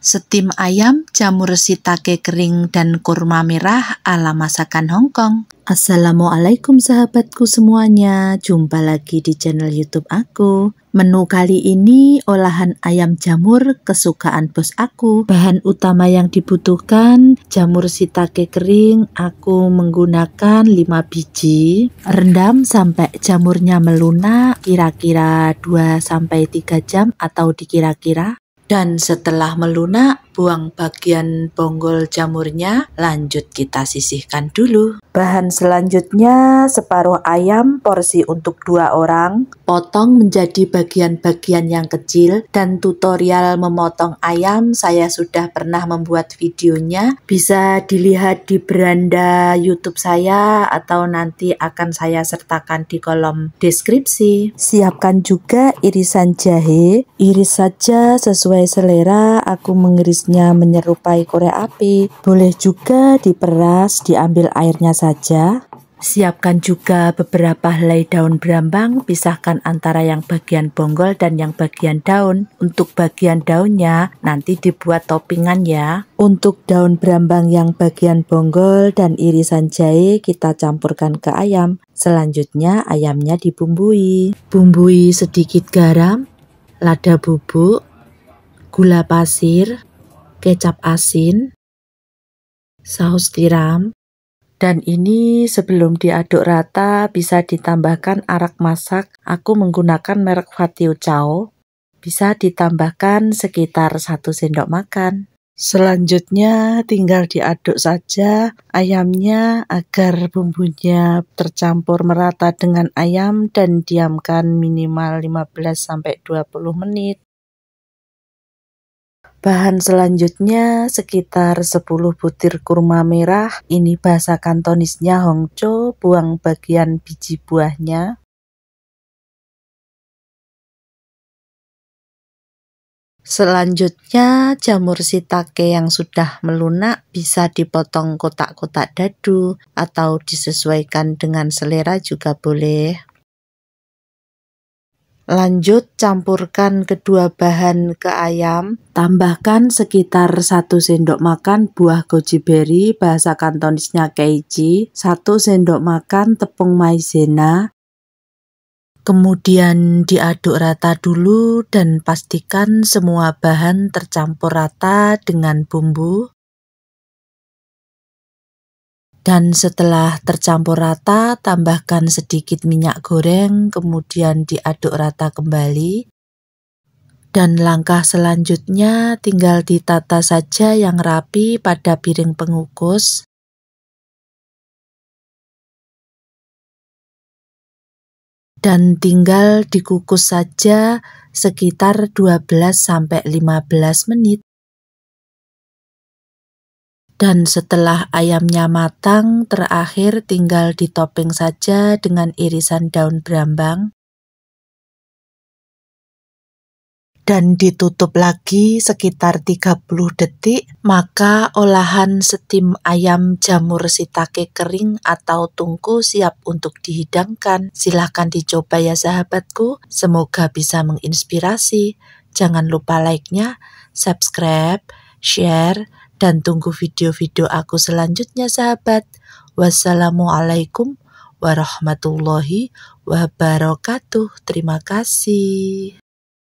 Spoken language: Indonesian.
Setim ayam, jamur sitake kering, dan kurma merah ala masakan Hongkong. Assalamualaikum sahabatku semuanya, jumpa lagi di channel YouTube aku. Menu kali ini olahan ayam jamur kesukaan bos aku. Bahan utama yang dibutuhkan jamur sitake kering, aku menggunakan 5 biji. Rendam sampai jamurnya melunak kira-kira 2 3 jam atau dikira-kira dan setelah melunak, buang bagian bonggol jamurnya, lanjut kita sisihkan dulu. Bahan selanjutnya separuh ayam porsi untuk dua orang, potong menjadi bagian-bagian yang kecil dan tutorial memotong ayam saya sudah pernah membuat videonya, bisa dilihat di beranda YouTube saya atau nanti akan saya sertakan di kolom deskripsi. Siapkan juga irisan jahe, iris saja sesuai selera, aku mengirisnya menyerupai korek api. Boleh juga diperas, diambil airnya saja. Siapkan juga beberapa helai daun berambang, pisahkan antara yang bagian bonggol dan yang bagian daun. Untuk bagian daunnya nanti dibuat toppingan ya. Untuk daun berambang yang bagian bonggol dan irisan jahe kita campurkan ke ayam. Selanjutnya ayamnya dibumbui. Bumbui sedikit garam, lada bubuk, gula pasir, kecap asin, saus tiram, dan ini sebelum diaduk rata bisa ditambahkan arak masak. Aku menggunakan merek Fatio Chao. Bisa ditambahkan sekitar 1 sendok makan. Selanjutnya tinggal diaduk saja ayamnya agar bumbunya tercampur merata dengan ayam dan diamkan minimal 15-20 menit. Bahan selanjutnya sekitar 10 butir kurma merah, ini bahasa kantonisnya hongco, buang bagian biji buahnya. Selanjutnya, jamur sitake yang sudah melunak bisa dipotong kotak-kotak dadu atau disesuaikan dengan selera juga boleh. Lanjut campurkan kedua bahan ke ayam, tambahkan sekitar 1 sendok makan buah goji berry bahasa kantonisnya keiji, 1 sendok makan tepung maizena, kemudian diaduk rata dulu dan pastikan semua bahan tercampur rata dengan bumbu. Dan setelah tercampur rata, tambahkan sedikit minyak goreng, kemudian diaduk rata kembali. Dan langkah selanjutnya tinggal ditata saja yang rapi pada piring pengukus. Dan tinggal dikukus saja sekitar 12-15 menit. Dan setelah ayamnya matang, terakhir tinggal ditopping saja dengan irisan daun berambang. Dan ditutup lagi sekitar 30 detik, maka olahan steam ayam jamur sitake kering atau tungku siap untuk dihidangkan. Silahkan dicoba ya sahabatku, semoga bisa menginspirasi. Jangan lupa like-nya, subscribe, share, dan tunggu video-video aku selanjutnya sahabat. Wassalamualaikum warahmatullahi wabarakatuh. Terima kasih.